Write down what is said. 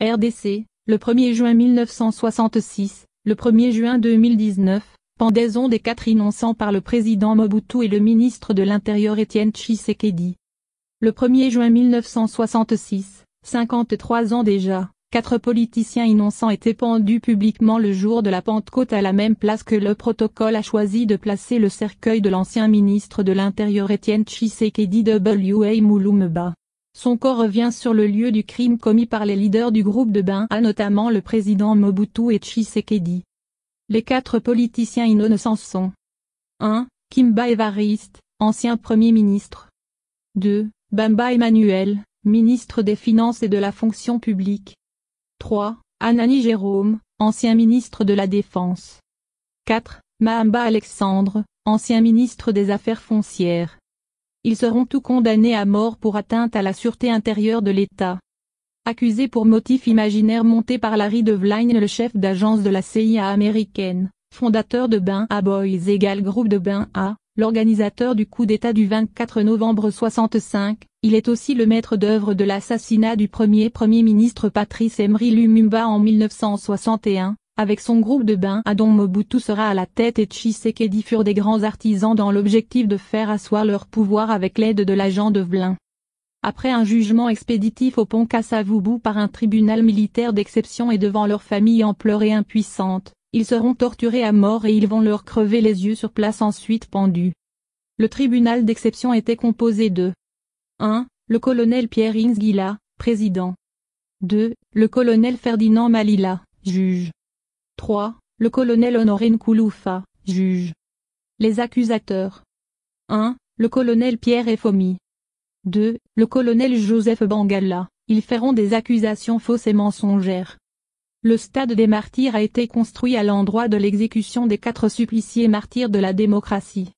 RDC, le 1er juin 1966, le 1er juin 2019, pendaison des quatre innocents par le président Mobutu et le ministre de l'Intérieur Étienne Tshisekedi. Le 1er juin 1966, 53 ans déjà, quatre politiciens innocents étaient pendus publiquement le jour de la Pentecôte à la même place que le protocole a choisi de placer le cercueil de l'ancien ministre de l'Intérieur Étienne Tshisekedi W.A. Mouloumba. Son corps revient sur le lieu du crime commis par les leaders du groupe de Bain, notamment le président Mobutu et Tshisekedi. Les quatre politiciens innocents sont 1. Kimba Evariste, ancien Premier ministre. 2. Bamba Emmanuel, ministre des Finances et de la Fonction publique. 3. Anani Jérôme, ancien ministre de la Défense. 4. Mahamba Alexandre, ancien ministre des Affaires foncières ils seront tous condamnés à mort pour atteinte à la sûreté intérieure de l'État. Accusé pour motif imaginaire monté par Larry de le chef d'agence de la CIA américaine, fondateur de Bain à Boys égale groupe de Bain A, l'organisateur du coup d'État du 24 novembre 65, il est aussi le maître d'œuvre de l'assassinat du premier Premier ministre Patrice Emery Lumumba en 1961, avec son groupe de bains Adon Mobutu sera à la tête et Tshisekedi furent des grands artisans dans l'objectif de faire asseoir leur pouvoir avec l'aide de l'agent de Vlin. Après un jugement expéditif au pont Kassavubu par un tribunal militaire d'exception et devant leur famille en pleurs et impuissante, ils seront torturés à mort et ils vont leur crever les yeux sur place ensuite pendus. Le tribunal d'exception était composé de 1. Le colonel Pierre Inzgila, président. 2. Le colonel Ferdinand Malila, juge. 3. Le colonel Honorine Kouloufa, juge. Les accusateurs. 1. Le colonel Pierre Efomi. 2. Le colonel Joseph Bangala. Ils feront des accusations fausses et mensongères. Le stade des martyrs a été construit à l'endroit de l'exécution des quatre suppliciés martyrs de la démocratie.